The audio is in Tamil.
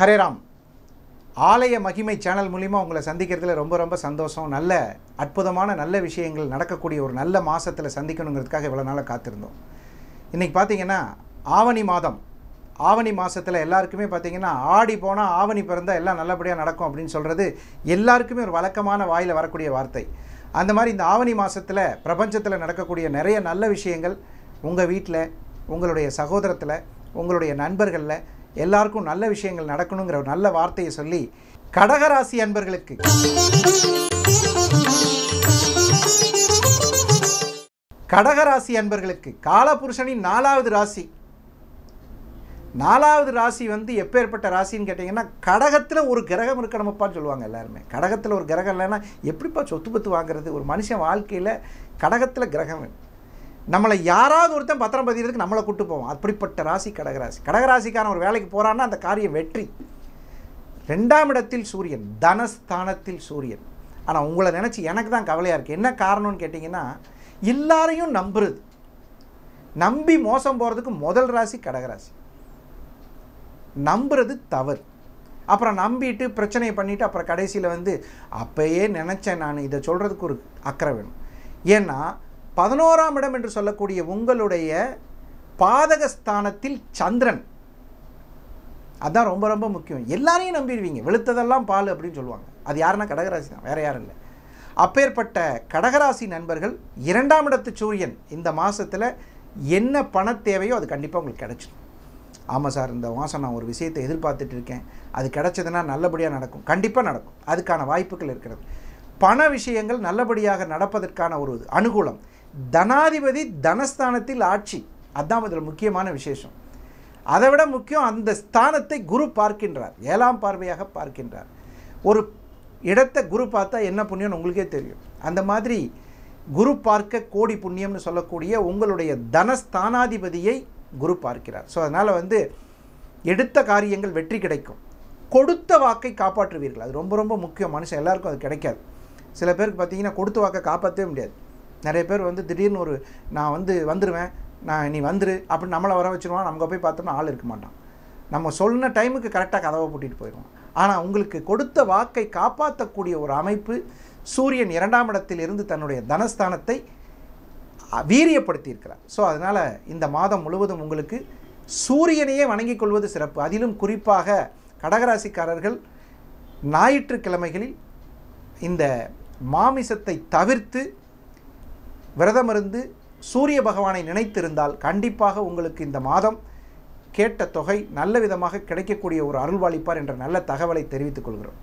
ஹரேராம் ஆலய மகிமை சேனல் மூலிமா உங்களை சந்திக்கிறதுல ரொம்ப ரொம்ப சந்தோஷம் நல்ல அற்புதமான நல்ல விஷயங்கள் நடக்கக்கூடிய ஒரு நல்ல மாதத்தில் சந்திக்கணுங்கிறதுக்காக இவ்வளோ நாளாக காத்திருந்தோம் இன்றைக்கி பார்த்திங்கன்னா ஆவணி மாதம் ஆவணி மாதத்தில் எல்லாருக்குமே பார்த்திங்கன்னா ஆடி போனால் ஆவணி பிறந்தால் எல்லாம் நல்லபடியாக நடக்கும் அப்படின்னு சொல்கிறது எல்லாருக்குமே ஒரு வழக்கமான வாயில் வரக்கூடிய வார்த்தை அந்த மாதிரி இந்த ஆவணி மாதத்தில் பிரபஞ்சத்தில் நடக்கக்கூடிய நிறைய நல்ல விஷயங்கள் உங்கள் வீட்டில் உங்களுடைய சகோதரத்தில் உங்களுடைய நண்பர்களில் எல்லாருக்கும் நல்ல விஷயங்கள் நடக்கணுங்கிற ஒரு நல்ல வார்த்தையை சொல்லி கடகராசி அன்பர்களுக்கு கடகராசி அன்பர்களுக்கு காலபுருஷனின் நாலாவது ராசி நாலாவது ராசி வந்து எப்பேற்பட்ட ராசின்னு கேட்டிங்கன்னா கடகத்தில் ஒரு கிரகம் இருக்கணுமப்பான்னு சொல்லுவாங்க எல்லாருமே கடகத்தில் ஒரு கிரகம் இல்லைன்னா எப்படிப்பா சொத்து பத்து வாங்குறது ஒரு மனுஷன் வாழ்க்கையில் கடகத்தில் கிரகம் வேணும் நம்மளை யாராவது ஒருத்தன் பத்திரம் பதிகிறதுக்கு நம்மளை கூட்டு போவோம் அப்படிப்பட்ட ராசி கடகராசி கடகராசிக்கான ஒரு வேலைக்கு போகிறான்னா அந்த காரியம் வெற்றி ரெண்டாம் இடத்தில் சூரியன் தனஸ்தானத்தில் சூரியன் ஆனால் உங்களை நினச்சி எனக்கு தான் கவலையாக இருக்குது என்ன காரணம்னு கேட்டிங்கன்னா எல்லாரையும் நம்புறது நம்பி மோசம் போகிறதுக்கு முதல் ராசி கடகராசி நம்புறது தவறு அப்புறம் நம்பிட்டு பிரச்சனையை பண்ணிவிட்டு அப்புறம் கடைசியில் வந்து அப்போயே நினச்சேன் நான் இதை சொல்கிறதுக்கு ஒரு அக்கறை வேணும் ஏன்னா பதினோராம் இடம் என்று சொல்லக்கூடிய உங்களுடைய பாதகஸ்தானத்தில் சந்திரன் அதுதான் ரொம்ப ரொம்ப முக்கியம் எல்லாரையும் நம்பிடுவீங்க வெளுத்ததெல்லாம் பால் அப்படின்னு சொல்லுவாங்க அது யாருன்னா கடகராசி தான் வேறு யாரும் இல்லை அப்பேற்பட்ட கடகராசி நண்பர்கள் இரண்டாம் இடத்து சூரியன் இந்த மாதத்தில் என்ன பண தேவையோ அது கண்டிப்பாக உங்களுக்கு கிடச்சிடும் ஆமாம் சார் இந்த மாதம் நான் ஒரு விஷயத்தை எதிர்பார்த்துட்டு இருக்கேன் அது கிடச்சதுன்னா நல்லபடியாக நடக்கும் கண்டிப்பாக நடக்கும் அதுக்கான வாய்ப்புகள் இருக்கிறது பண விஷயங்கள் நல்லபடியாக நடப்பதற்கான ஒரு அனுகூலம் தனாதிபதி தனஸ்தானத்தில் ஆட்சி அதுதான் அதில் முக்கியமான விசேஷம் அதை விட முக்கியம் அந்த ஸ்தானத்தை குரு பார்க்கின்றார் ஏழாம் பார்வையாக பார்க்கின்றார் ஒரு இடத்தை குரு பார்த்தா என்ன புண்ணியம்னு உங்களுக்கே தெரியும் அந்த மாதிரி குரு பார்க்க கோடி புண்ணியம்னு சொல்லக்கூடிய உங்களுடைய தனஸ்தானாதிபதியை குரு பார்க்கிறார் ஸோ அதனால் வந்து எடுத்த காரியங்கள் வெற்றி கிடைக்கும் கொடுத்த வாக்கை காப்பாற்றுவீர்கள் அது ரொம்ப ரொம்ப முக்கியம் மனுஷன் எல்லாருக்கும் அது கிடைக்காது சில பேருக்கு பார்த்தீங்கன்னா கொடுத்த வாக்கை காப்பாற்றவே முடியாது நிறைய பேர் வந்து திடீர்னு ஒரு நான் வந்து வந்துடுவேன் நான் நீ வந்துரு அப்படி நம்மளை வர வச்சுருவான் நமக்கு போய் பார்த்தோம்னா ஆள் இருக்க மாட்டான் நம்ம சொன்ன டைமுக்கு கரெக்டாக கதவை போட்டிட்டு போயிடுவோம் ஆனால் உங்களுக்கு கொடுத்த வாக்கை காப்பாற்றக்கூடிய ஒரு அமைப்பு சூரியன் இரண்டாம் இடத்தில் இருந்து தன்னுடைய தனஸ்தானத்தை வீரியப்படுத்தியிருக்கிறார் ஸோ அதனால் இந்த மாதம் முழுவதும் உங்களுக்கு சூரியனையே வணங்கிக் கொள்வது சிறப்பு அதிலும் குறிப்பாக கடகராசிக்காரர்கள் ஞாயிற்றுக்கிழமைகளில் இந்த மாமிசத்தை தவிர்த்து விரதம் இருந்து சூரிய பகவானை நினைத்திருந்தால் கண்டிப்பாக உங்களுக்கு இந்த மாதம் கேட்ட தொகை நல்ல விதமாக கிடைக்கக்கூடிய ஒரு அருள்வாளிப்பார் என்ற நல்ல தகவலை தெரிவித்துக் கொள்கிறோம்